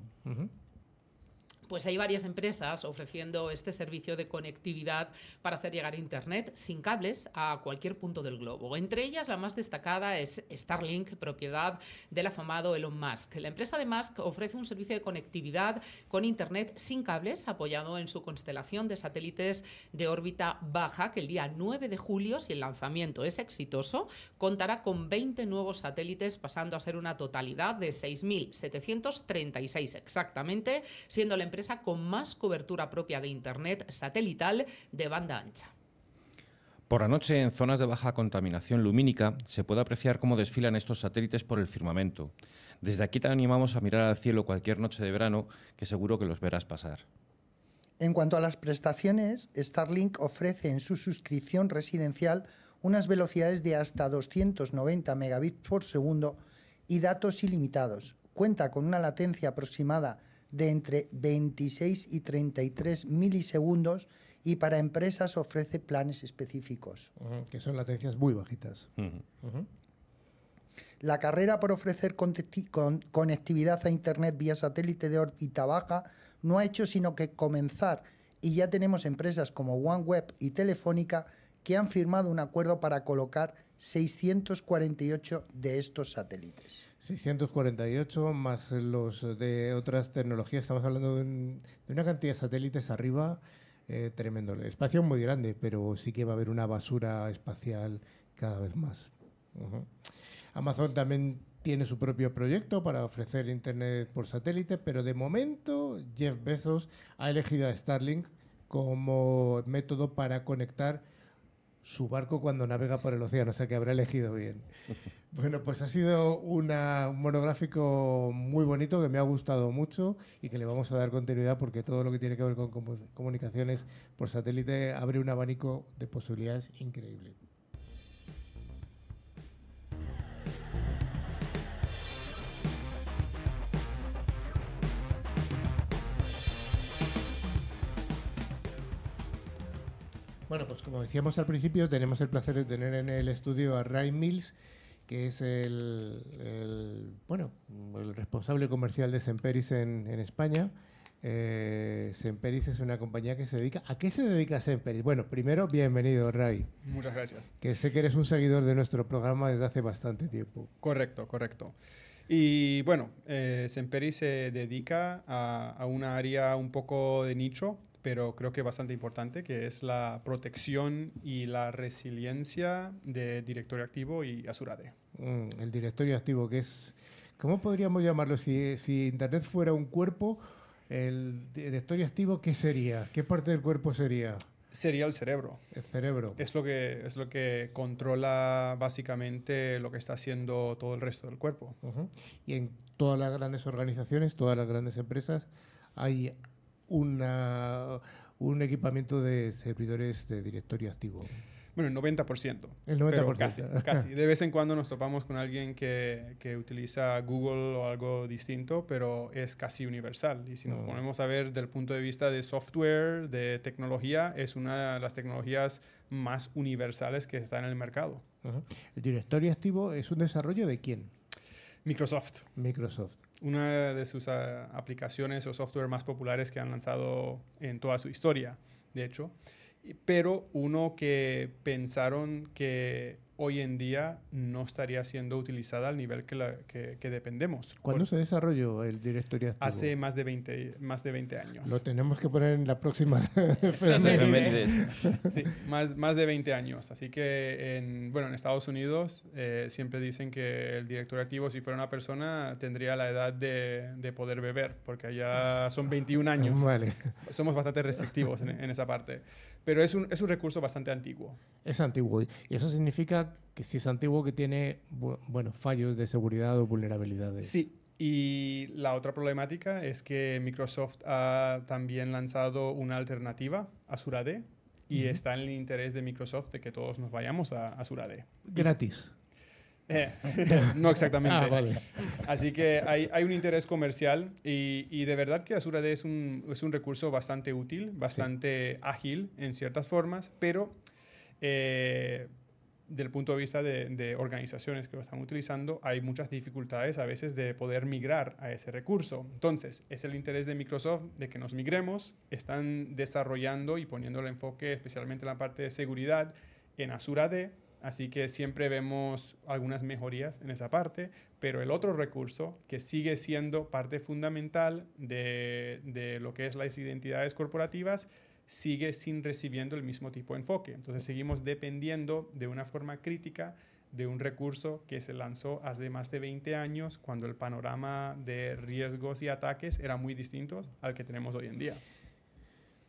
[SPEAKER 2] pues hay varias empresas ofreciendo este servicio de conectividad para hacer llegar Internet sin cables a cualquier punto del globo. Entre ellas, la más destacada es Starlink, propiedad del afamado Elon Musk. La empresa de Musk ofrece un servicio de conectividad con Internet sin cables, apoyado en su constelación de satélites de órbita baja, que el día 9 de julio, si el lanzamiento es exitoso, contará con 20 nuevos satélites, pasando a ser una totalidad de 6.736 exactamente, siendo la empresa con más cobertura propia de Internet satelital de banda ancha.
[SPEAKER 4] Por la noche, en zonas de baja contaminación lumínica, se puede apreciar cómo desfilan estos satélites por el firmamento. Desde aquí te animamos a mirar al cielo cualquier noche de verano, que seguro que los verás pasar.
[SPEAKER 5] En cuanto a las prestaciones, Starlink ofrece en su suscripción residencial unas velocidades de hasta 290 megabits por segundo y datos ilimitados. Cuenta con una latencia aproximada de entre 26 y 33 milisegundos y para empresas ofrece planes específicos.
[SPEAKER 1] que son latencias muy bajitas.
[SPEAKER 5] La carrera por ofrecer conectividad a Internet vía satélite de órbita baja no ha hecho sino que comenzar y ya tenemos empresas como OneWeb y Telefónica que han firmado un acuerdo para colocar 648 de estos satélites.
[SPEAKER 1] 648 más los de otras tecnologías, estamos hablando de, una cantidad de satélites arriba eh, tremendo. espacio muy grande, pero sí que va a haber una basura espacial cada vez más. Amazon también tiene su propio proyecto para ofrecer Internet por satélite, pero de momento Jeff Bezos ha elegido a Starlink como método para conectar su barco cuando navega por el océano, o sea que habrá elegido bien. Bueno, pues ha sido un monográfico muy bonito que me ha gustado mucho y que le vamos a dar continuidad porque todo lo que tiene que ver con comunicaciones por satélite abre un abanico de posibilidades increíbles. Bueno, pues como decíamos al principio, tenemos el placer de tener en el estudio a Ray Mills, que es el, bueno, el responsable comercial de Semperis en, España. Eh, Semperis es una compañía que se dedica. ¿A qué se dedica Semperis? Bueno, primero, bienvenido, Ray. Muchas gracias. Que sé que eres un seguidor de nuestro programa desde hace bastante tiempo.
[SPEAKER 3] Correcto, correcto. Y bueno, eh, Semperis se dedica a, a un área un poco de nicho pero creo que bastante importante, que es la protección y la resiliencia de directorio activo y Azurade.
[SPEAKER 1] E. Mm, el directorio activo, que es, ¿cómo podríamos llamarlo? Si, si Internet fuera un cuerpo, el directorio activo, ¿qué sería? ¿Qué parte del cuerpo sería?
[SPEAKER 3] Sería el cerebro. El cerebro. Es lo que, es lo que controla básicamente lo que está haciendo todo el resto del cuerpo. Y en todas las
[SPEAKER 1] grandes organizaciones, todas las grandes empresas, hay un equipamiento de servidores de directorio activo?
[SPEAKER 3] Bueno, el 90%. El 90%. casi, casi. De vez en cuando nos topamos con alguien que, utiliza Google o algo distinto, pero es casi universal. Y si nos mm. ponemos a ver del punto de vista de software, de tecnología, es una de las tecnologías más universales que está en el mercado.
[SPEAKER 1] ¿El directorio activo es un desarrollo de quién? Microsoft. Microsoft
[SPEAKER 3] una de sus ah, aplicaciones o software más populares que han lanzado en toda su historia, de hecho, pero uno que pensaron que hoy en día no estaría siendo utilizada al nivel que, la, dependemos.
[SPEAKER 1] ¿Cuándo se desarrolló el directorio activo? Hace
[SPEAKER 3] más de 20, más de 20 años. Lo
[SPEAKER 1] tenemos que poner en la próxima.
[SPEAKER 3] más, más de 20 años. Así que, en, bueno, en Estados Unidos eh, siempre dicen que el directorio activo, si fuera una persona, tendría la edad de, poder beber, porque allá son 21 años. Vale. Somos bastante restrictivos en esa parte pero es un, es un recurso bastante antiguo.
[SPEAKER 1] Es antiguo. Y eso significa que si es antiguo, que tiene bueno, fallos de seguridad o vulnerabilidades.
[SPEAKER 3] Sí. Y la otra problemática es que Microsoft ha también lanzado una alternativa a Surade y está en el interés de Microsoft de que todos nos vayamos a, a Surade. Gratis. Eh, no exactamente. Ah, Así que hay, un interés comercial y, de verdad que Azure AD es un, recurso bastante útil, bastante ágil en ciertas formas, pero eh, del punto de vista de, organizaciones que lo están utilizando, hay muchas dificultades a veces de poder migrar a ese recurso. Entonces, es el interés de Microsoft de que nos migremos. Están desarrollando y poniendo el enfoque especialmente en la parte de seguridad en Azure AD Así que siempre vemos algunas mejorías en esa parte, pero el otro recurso que sigue siendo parte fundamental de, lo que es las identidades corporativas sigue sin recibiendo el mismo tipo de enfoque. Entonces seguimos dependiendo de una forma crítica de un recurso que se lanzó hace más de 20 años cuando el panorama de riesgos y ataques era muy distinto al que tenemos hoy en día.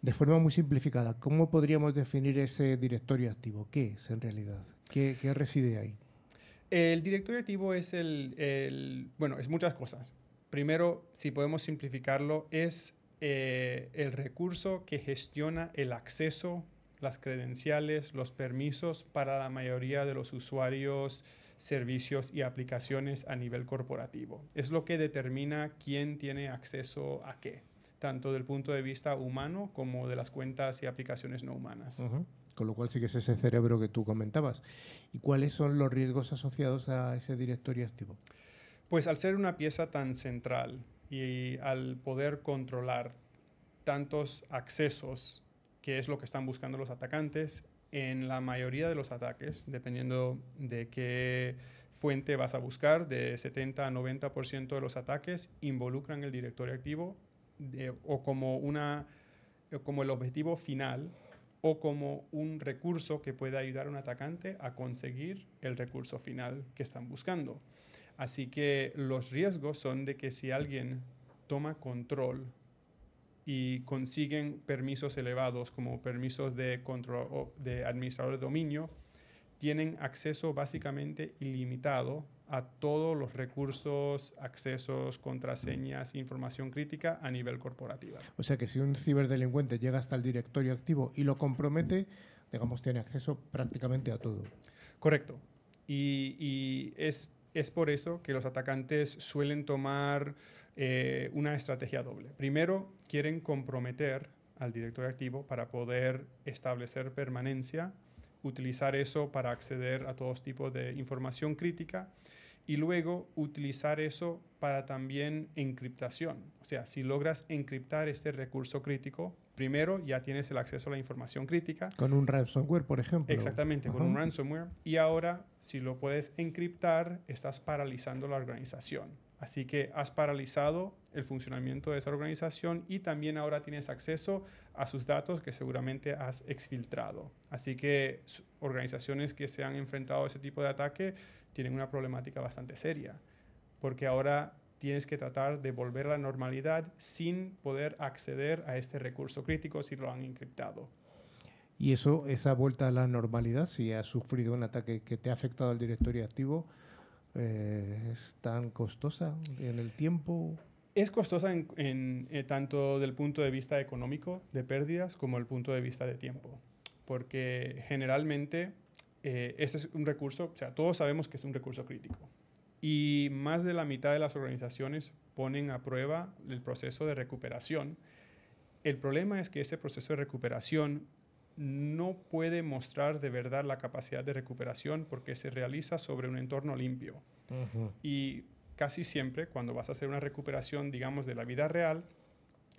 [SPEAKER 1] De forma muy simplificada, ¿cómo podríamos definir ese directorio activo? ¿Qué es en realidad? ¿Qué, reside ahí?
[SPEAKER 3] El directorio activo es el, bueno, es muchas cosas. Primero, si podemos simplificarlo, es eh, el recurso que gestiona el acceso, las credenciales, los permisos para la mayoría de los usuarios, servicios y aplicaciones a nivel corporativo. Es lo que determina quién tiene acceso a qué, tanto del punto de vista humano como de las cuentas y aplicaciones no humanas
[SPEAKER 1] con lo cual sí que es ese cerebro que tú comentabas. ¿Y cuáles son los riesgos asociados a ese directorio activo?
[SPEAKER 3] Pues al ser una pieza tan central y al poder controlar tantos accesos, que es lo que están buscando los atacantes, en la mayoría de los ataques, dependiendo de qué fuente vas a buscar, de 70 a 90% de los ataques involucran el directorio activo o como, una, como el objetivo final o como un recurso que pueda ayudar a un atacante a conseguir el recurso final que están buscando. Así que los riesgos son de que si alguien toma control y consiguen permisos elevados como permisos de, control, de administrador de dominio, tienen acceso básicamente ilimitado a todos los recursos, accesos, contraseñas, información crítica a nivel corporativo.
[SPEAKER 1] O sea que si un ciberdelincuente llega hasta el directorio activo y lo compromete, digamos, tiene acceso prácticamente a todo. Correcto.
[SPEAKER 3] Y, y es, es, por eso que los atacantes suelen tomar eh, una estrategia doble. Primero, quieren comprometer al directorio activo para poder establecer permanencia utilizar eso para acceder a todos tipos de información crítica y luego utilizar eso para también encriptación. O sea, si logras encriptar este recurso crítico, primero ya tienes el acceso a la información crítica.
[SPEAKER 1] Con un ransomware, por ejemplo. Exactamente, con un
[SPEAKER 3] ransomware. Y ahora, si lo puedes encriptar, estás paralizando la organización. Así que has paralizado el funcionamiento de esa organización y también ahora tienes acceso a sus datos que seguramente has exfiltrado. Así que organizaciones que se han enfrentado a ese tipo de ataque tienen una problemática bastante seria, porque ahora tienes que tratar de volver a la normalidad sin poder acceder a este recurso crítico si lo han encriptado.
[SPEAKER 1] Y eso, esa vuelta a la normalidad, si has sufrido un ataque que te ha afectado al directorio activo, eh, es tan costosa en el tiempo.
[SPEAKER 3] Es costosa en, en, el eh, tanto del punto de vista económico de pérdidas como el punto de vista de tiempo, porque generalmente eh, este es un recurso, o sea, todos sabemos que es un recurso crítico y más de la mitad de las organizaciones ponen a prueba el proceso de recuperación. El problema es que ese proceso de recuperación no puede mostrar de verdad la capacidad de recuperación porque se realiza sobre un entorno limpio. Y casi siempre cuando vas a hacer una recuperación, digamos, de la vida real,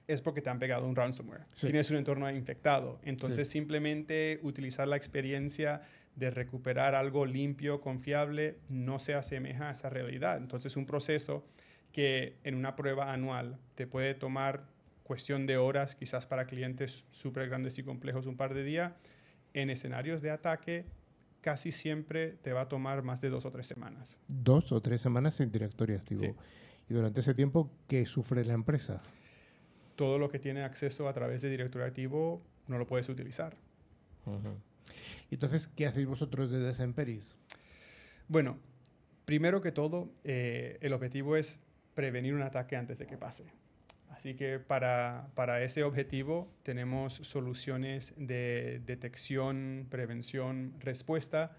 [SPEAKER 3] es porque te han pegado un ransomware. Tienes un entorno infectado. Entonces, simplemente utilizar la experiencia de recuperar algo limpio, confiable, no se asemeja a esa realidad. Entonces, un proceso que en una prueba anual te puede tomar cuestión de horas, quizás para clientes súper grandes y complejos un par de días. En escenarios de ataque casi siempre te va a tomar más de dos o tres semanas.
[SPEAKER 1] Dos o tres semanas en directorio activo. Y durante ese tiempo, ¿qué sufre la empresa?
[SPEAKER 3] Todo lo que tiene acceso a través de directorio activo no lo puedes utilizar.
[SPEAKER 1] Entonces, ¿qué hacéis vosotros desde Semperis?
[SPEAKER 3] Bueno, primero que todo, eh, el objetivo es prevenir un ataque antes de que pase. Así que para, ese objetivo tenemos soluciones de detección, prevención, respuesta,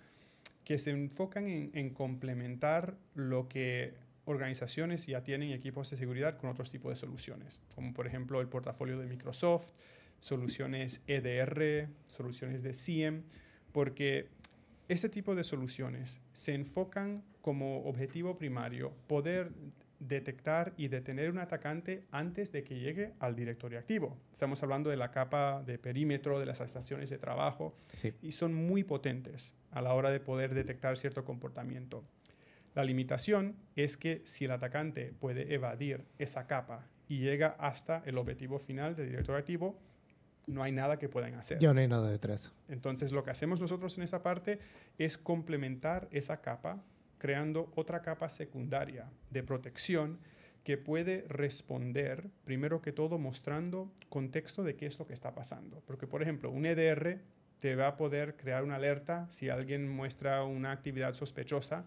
[SPEAKER 3] que se enfocan en, complementar lo que organizaciones ya tienen equipos de seguridad con otros tipos de soluciones, como por ejemplo el portafolio de Microsoft, soluciones EDR, soluciones de CIEM, porque este tipo de soluciones se enfocan como objetivo primario poder detectar y detener un atacante antes de que llegue al directorio activo. Estamos hablando de la capa de perímetro, de las estaciones de trabajo, y son muy potentes a la hora de poder detectar cierto comportamiento. La limitación es que si el atacante puede evadir esa capa y llega hasta el objetivo final del directorio activo, no hay nada que puedan hacer. Ya no hay
[SPEAKER 1] nada detrás.
[SPEAKER 3] Entonces, lo que hacemos nosotros en esa parte es complementar esa capa creando otra capa secundaria de protección que puede responder, primero que todo, mostrando contexto de qué es lo que está pasando. Porque, por ejemplo, un EDR te va a poder crear una alerta si alguien muestra una actividad sospechosa,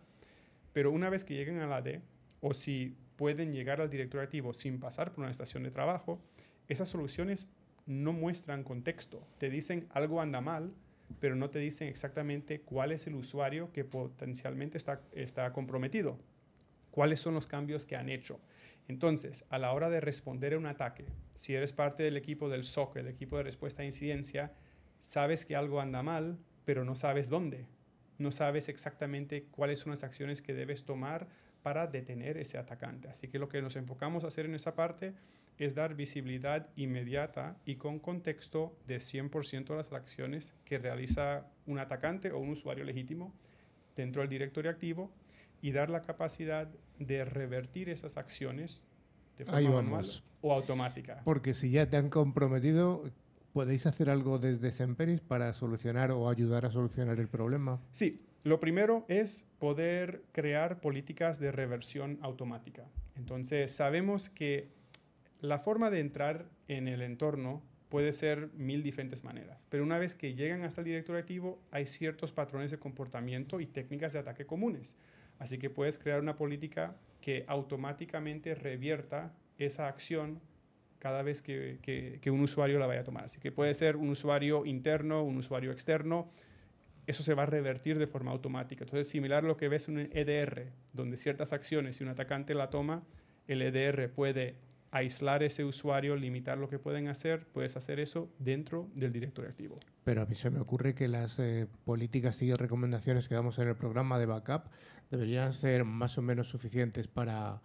[SPEAKER 3] pero una vez que lleguen a la D, o si pueden llegar al director activo sin pasar por una estación de trabajo, esas soluciones no muestran contexto. Te dicen algo anda mal, pero no te dicen exactamente cuál es el usuario que potencialmente está, comprometido, cuáles son los cambios que han hecho. Entonces, a la hora de responder a un ataque, si eres parte del equipo del SOC, el equipo de respuesta a incidencia, sabes que algo anda mal, pero no sabes dónde. No sabes exactamente cuáles son las acciones que debes tomar para detener ese atacante. Así que lo que nos enfocamos a hacer en esa parte es dar visibilidad inmediata y con contexto de 100% de las acciones que realiza un atacante o un usuario legítimo dentro del directorio activo y dar la capacidad de revertir esas acciones de forma o automática.
[SPEAKER 1] Porque si ya te han comprometido, ¿podéis hacer algo desde Semperis para solucionar o ayudar a solucionar el problema?
[SPEAKER 3] Sí, lo primero es poder crear políticas de reversión automática. Entonces, sabemos que la forma de entrar en el entorno puede ser mil diferentes maneras, pero una vez que llegan hasta el director activo, hay ciertos patrones de comportamiento y técnicas de ataque comunes. Así que puedes crear una política que automáticamente revierta esa acción cada vez que, que un usuario la vaya a tomar. Así que puede ser un usuario interno, un usuario externo, eso se va a revertir de forma automática. Entonces, similar a lo que ves en un EDR, donde ciertas acciones, si un atacante la toma, el EDR puede aislar ese usuario, limitar lo que pueden hacer, puedes hacer eso dentro del directorio activo.
[SPEAKER 1] Pero a mí se me ocurre que las eh, políticas y recomendaciones que damos en el programa de backup deberían ser más o menos suficientes para,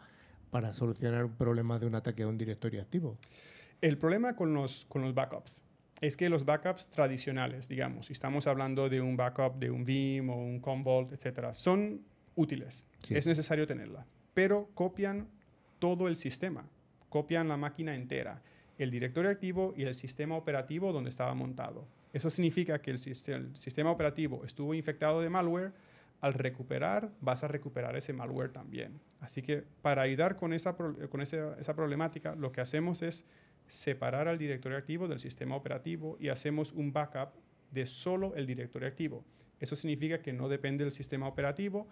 [SPEAKER 1] solucionar un problema de un ataque a un directorio
[SPEAKER 3] activo. El problema con los, con los backups es que los backups tradicionales, digamos, si estamos hablando de un backup de un Vim o un Commvault, etcétera, son útiles. Es necesario tenerla, pero copian todo el sistema, copian la máquina entera, el directorio activo y el sistema operativo donde estaba montado. Eso significa que el, el sistema operativo estuvo infectado de malware, al recuperar, vas a recuperar ese malware también. Así que para ayudar con esa, con esa, esa problemática, lo que hacemos es separar al directorio activo del sistema operativo y hacemos un backup de solo el directorio activo. Eso significa que no depende del sistema operativo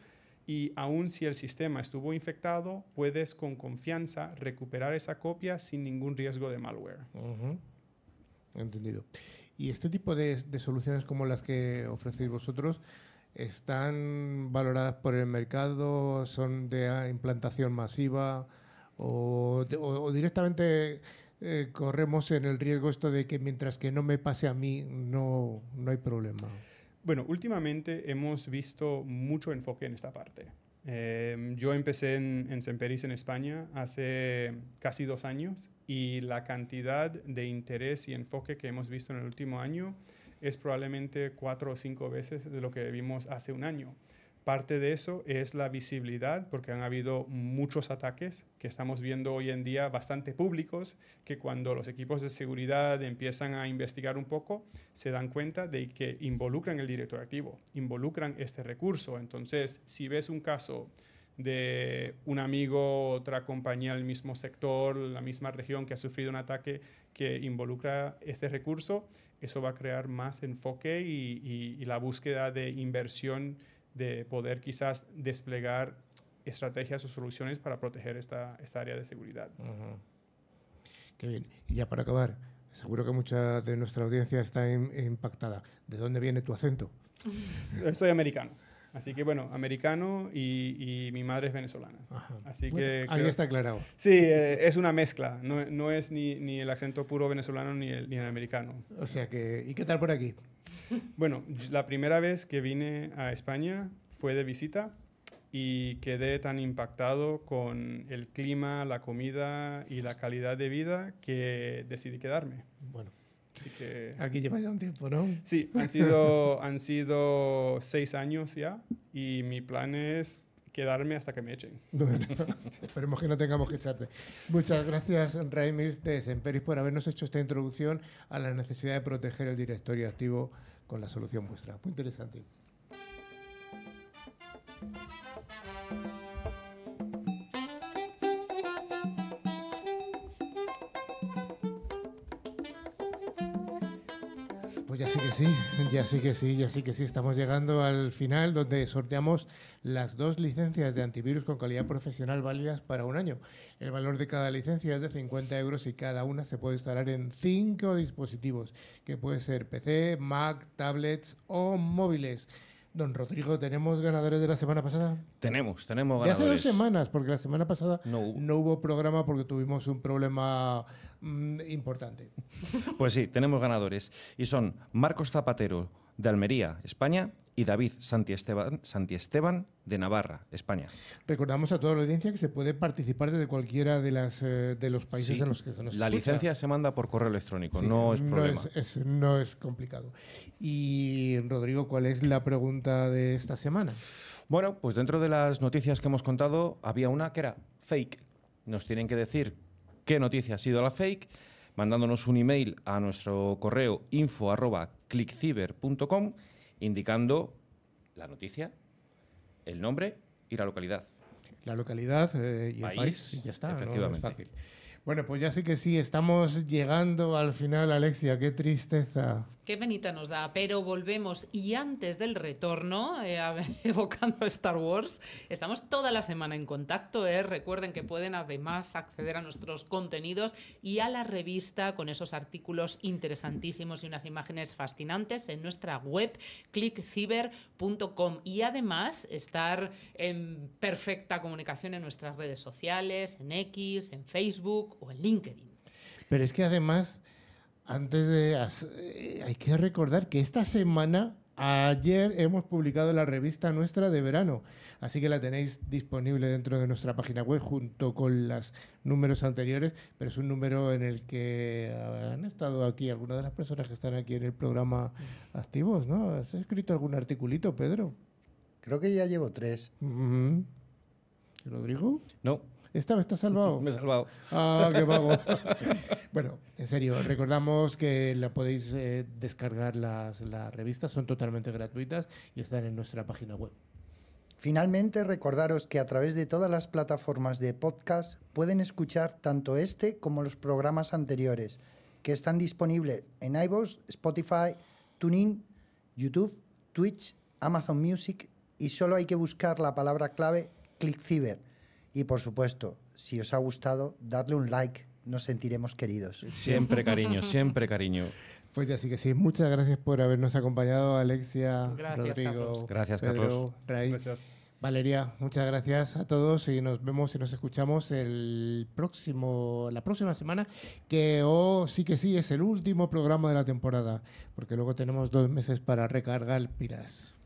[SPEAKER 3] y aun si el sistema estuvo infectado, puedes con confianza recuperar esa copia sin ningún riesgo de malware.
[SPEAKER 1] Entendido. ¿Y este tipo de, soluciones como las que ofrecéis vosotros están valoradas por el mercado? ¿Son de implantación masiva? o directamente eh, corremos en el riesgo esto de que mientras que no me pase a mí, no, no hay problema.
[SPEAKER 3] Bueno, últimamente hemos visto mucho enfoque en esta parte. Em, yo empecé en, en Semperis en España hace casi dos años y la cantidad de interés y enfoque que hemos visto en el último año es probablemente cuatro o cinco veces de lo que vimos hace un año. Parte de eso es la visibilidad, porque han habido muchos ataques que estamos viendo hoy en día bastante públicos, que cuando los equipos de seguridad empiezan a investigar un poco, se dan cuenta de que involucran el director activo, involucran este recurso. Entonces, si ves un caso de un amigo, otra compañía el mismo sector, la misma región que ha sufrido un ataque que involucra este recurso, eso va a crear más enfoque y la búsqueda de inversión de poder quizás desplegar estrategias o soluciones para proteger esta, esta área de seguridad.
[SPEAKER 1] Qué bien. Y ya para acabar, seguro que mucha de nuestra audiencia está impactada. ¿De dónde viene tu acento?
[SPEAKER 3] Soy americano. Así que bueno, americano y, mi madre es venezolana. Así que... Ahí está aclarado. Sí, eh, es una mezcla. No, no es ni, ni, el acento puro venezolano ni el, ni el americano. O sea que... ¿Y qué tal por aquí? Bueno, la primera vez que vine a España fue de visita y quedé tan impactado con el clima, la comida y la calidad de vida que decidí quedarme. Bueno. Así que, Aquí lleva ya un tiempo, ¿no? Sí, han sido, han sido seis años ya y mi plan es quedarme hasta que me echen.
[SPEAKER 1] Bueno, esperemos que no tengamos que echarte. Muchas gracias, Raimis de Semperis, por habernos hecho esta introducción a la necesidad de proteger el directorio activo con la solución vuestra. Muy interesante. sí, ya sí que sí, ya sí que sí. Estamos llegando al final donde sorteamos las dos licencias de antivirus con calidad profesional válidas para un año. El valor de cada licencia es de 50 euros y cada una se puede instalar en cinco dispositivos, que puede ser PC, Mac, tablets o móviles. Don Rodrigo, ¿tenemos ganadores de la semana pasada?
[SPEAKER 4] Tenemos, tenemos ganadores. De hace dos
[SPEAKER 1] semanas, porque la semana pasada no hubo, programa porque tuvimos un problema mm, importante.
[SPEAKER 4] Pues sí, tenemos ganadores. Y son Marcos Zapatero, de Almería, España, y David Santiesteban, de Navarra, España.
[SPEAKER 1] Recordamos a toda la audiencia que se puede participar desde cualquiera de, eh, los países en los que se nos La licencia
[SPEAKER 4] se manda por correo electrónico, no es problema.
[SPEAKER 1] no es complicado. Y, Rodrigo, ¿cuál es la pregunta de esta semana? Bueno,
[SPEAKER 4] pues dentro de las noticias que hemos contado había una que era fake. Nos tienen que decir qué noticia ha sido la fake mandándonos un email a nuestro correo info indicando la noticia, el nombre y la localidad.
[SPEAKER 1] La localidad eh, y el país, ya está, efectivamente. es fácil. Bueno, pues ya sí que sí, estamos llegando al final, Alexia, qué tristeza.
[SPEAKER 2] Qué penita nos da, pero volvemos y antes del retorno, eh, evocando Star Wars, estamos toda la semana en contacto, eh. recuerden que pueden además acceder a nuestros contenidos y a la revista con esos artículos interesantísimos y unas imágenes fascinantes en nuestra web clickciber.com y además estar en perfecta comunicación en nuestras redes sociales, en X, en Facebook o en LinkedIn.
[SPEAKER 1] Pero es que además, antes de... Eh, hay que recordar que esta semana Ayer hemos publicado la revista nuestra de verano, así que la tenéis disponible dentro de nuestra página web junto con los números anteriores, pero es un número en el que han estado aquí algunas de las personas que están aquí en el programa mm. activos, ¿no? ¿Has escrito algún articulito, Pedro? Creo que ya llevo tres. Mm-hmm. ¿Rodrigo? No, esta vez estás salvado. Me he salvado. Ah, qué vago. bueno, en serio, recordamos que la podéis eh, descargar las, las revistas, son totalmente gratuitas y están en nuestra página web.
[SPEAKER 5] Finalmente, recordaros que a través de todas las plataformas de podcast pueden escuchar tanto este como los programas anteriores, que están disponibles en iVoox, Spotify, TuneIn, YouTube, Twitch, Amazon Music y solo hay que buscar la palabra clave ClickCiber y por supuesto, si os ha gustado, darle un
[SPEAKER 1] like, nos sentiremos queridos. Siempre cariño, siempre cariño. Pues así que sí, muchas gracias por habernos acompañado, Alexia, gracias, Rodrigo, Gracias, Carlos. gracias. Valeria, muchas gracias a todos y nos vemos y nos escuchamos el próximo, la próxima semana, que oh, sí que sí es el último programa de la temporada, porque luego tenemos dos meses para recargar piras.